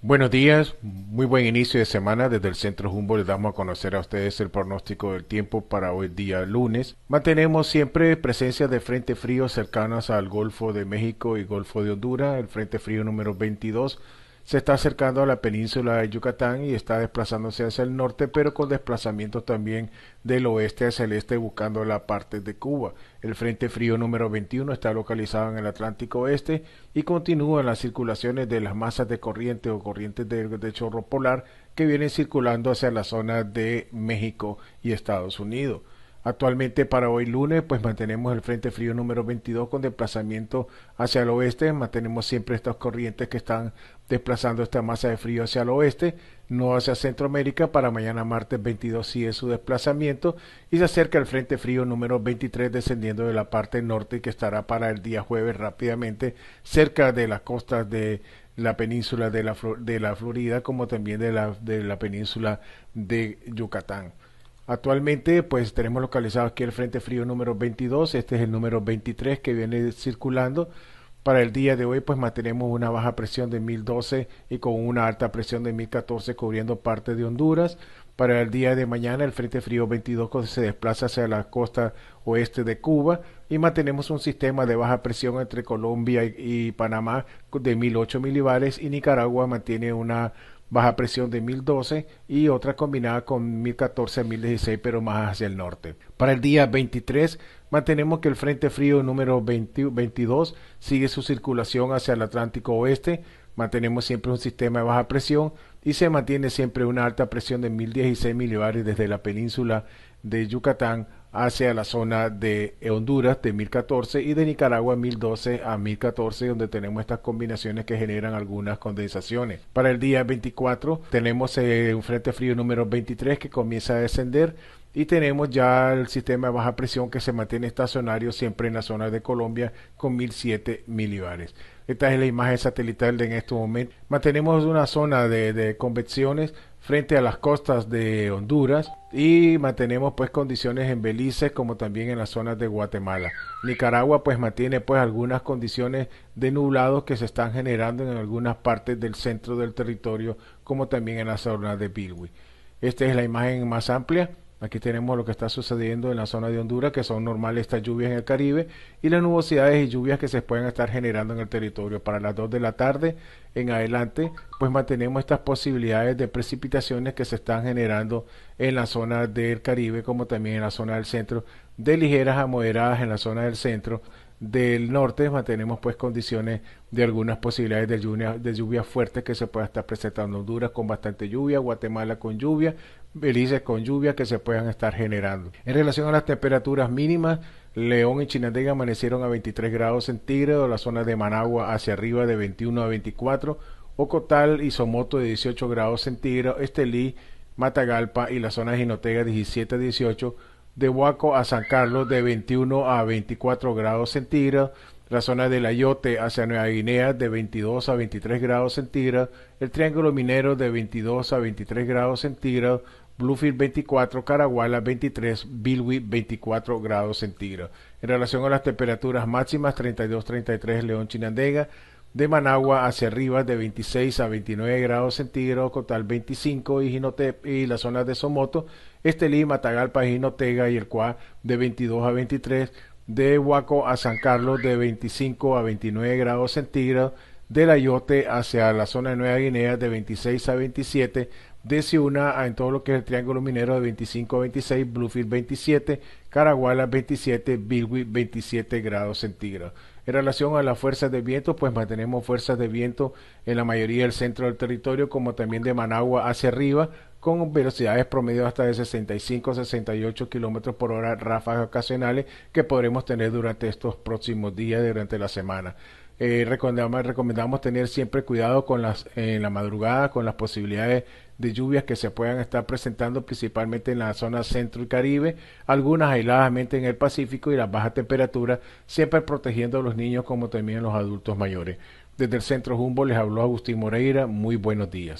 Buenos días, muy buen inicio de semana. Desde el Centro Jumbo les damos a conocer a ustedes el pronóstico del tiempo para hoy día lunes. Mantenemos siempre presencia de frente frío cercanas al Golfo de México y Golfo de Honduras, el frente frío número 22 se está acercando a la península de Yucatán y está desplazándose hacia el norte, pero con desplazamientos también del oeste hacia el este buscando la parte de Cuba. El Frente Frío número 21 está localizado en el Atlántico Oeste y continúan las circulaciones de las masas de corriente o corrientes de, de chorro polar que vienen circulando hacia la zona de México y Estados Unidos. Actualmente para hoy lunes, pues mantenemos el Frente Frío número 22 con desplazamiento hacia el oeste. Mantenemos siempre estas corrientes que están desplazando esta masa de frío hacia el oeste, no hacia Centroamérica. Para mañana martes 22 sigue su desplazamiento y se acerca el Frente Frío número 23 descendiendo de la parte norte que estará para el día jueves rápidamente cerca de las costas de la península de la, de la Florida como también de la, de la península de Yucatán. Actualmente, pues tenemos localizado aquí el Frente Frío número 22, este es el número 23 que viene circulando. Para el día de hoy, pues mantenemos una baja presión de 1012 y con una alta presión de 1014 cubriendo parte de Honduras. Para el día de mañana, el Frente Frío 22 se desplaza hacia la costa oeste de Cuba y mantenemos un sistema de baja presión entre Colombia y, Panamá de 1008 milibares y Nicaragua mantiene una baja presión de 1012 y otra combinada con 1014-1016 pero más hacia el norte. Para el día 23 mantenemos que el Frente Frío número 22 sigue su circulación hacia el Atlántico Oeste, mantenemos siempre un sistema de baja presión y se mantiene siempre una alta presión de 1016 milibares desde la península de Yucatán hacia la zona de eh, Honduras de 1014 y de Nicaragua 1012 a 1014 donde tenemos estas combinaciones que generan algunas condensaciones. Para el día 24 tenemos eh, un frente frío número 23 que comienza a descender y tenemos ya el sistema de baja presión que se mantiene estacionario siempre en la zona de Colombia con 1007 milibares. Esta es la imagen satelital de en este momento. Mantenemos una zona de, convecciones frente a las costas de Honduras y mantenemos pues condiciones en Belice como también en las zonas de Guatemala. Nicaragua pues mantiene pues algunas condiciones de nublados que se están generando en algunas partes del centro del territorio como también en la zona de Bilwi. Esta es la imagen más amplia Aquí tenemos lo que está sucediendo en la zona de Honduras, que son normales estas lluvias en el Caribe y las nubosidades y lluvias que se pueden estar generando en el territorio. Para las 2 de la tarde en adelante, pues mantenemos estas posibilidades de precipitaciones que se están generando en la zona del Caribe, como también en la zona del centro, de ligeras a moderadas en la zona del centro del norte mantenemos pues condiciones de algunas posibilidades de lluvia, de fuerte que se pueda estar presentando Honduras con bastante lluvia, Guatemala con lluvia, Belice con lluvia que se puedan estar generando. En relación a las temperaturas mínimas, León y Chinandega amanecieron a 23 grados centígrados, la zona de Managua hacia arriba de 21 a 24, Ocotal y Somoto de 18 grados centígrados, Estelí, Matagalpa y la zona de Jinotega 17 a 18 de Huaco a San Carlos de 21 a 24 grados centígrados, la zona del Ayote hacia Nueva Guinea de 22 a 23 grados centígrados, el Triángulo Minero de 22 a 23 grados centígrados, Bluefield 24, Caraguala 23, Bilwi 24 grados centígrados. En relación a las temperaturas máximas, 32-33 León Chinandega, de Managua hacia arriba de 26 a 29 grados centígrados, Cotal 25 y, la y las zonas de Somoto Estelí, Matagalpa, tagalpa y el Cuá de 22 a 23, de Huaco a San Carlos de 25 a 29 grados centígrados, de Layote hacia la zona de Nueva Guinea de 26 a 27, de Ciuna a en todo lo que es el Triángulo Minero de 25 a 26, Bluefield 27, Caraguala 27, Bilwi 27 grados centígrados. En relación a las fuerzas de viento, pues mantenemos fuerzas de viento en la mayoría del centro del territorio, como también de Managua hacia arriba, con velocidades promedio hasta de 65 a 68 kilómetros por hora, ráfagas ocasionales que podremos tener durante estos próximos días, durante la semana. Eh, recomendamos, tener siempre cuidado con las, en la madrugada, con las posibilidades de lluvias que se puedan estar presentando principalmente en la zona centro y Caribe, algunas aisladamente en el Pacífico y las bajas temperaturas, siempre protegiendo a los niños como también a los adultos mayores. Desde el Centro Jumbo les habló Agustín Moreira, muy buenos días.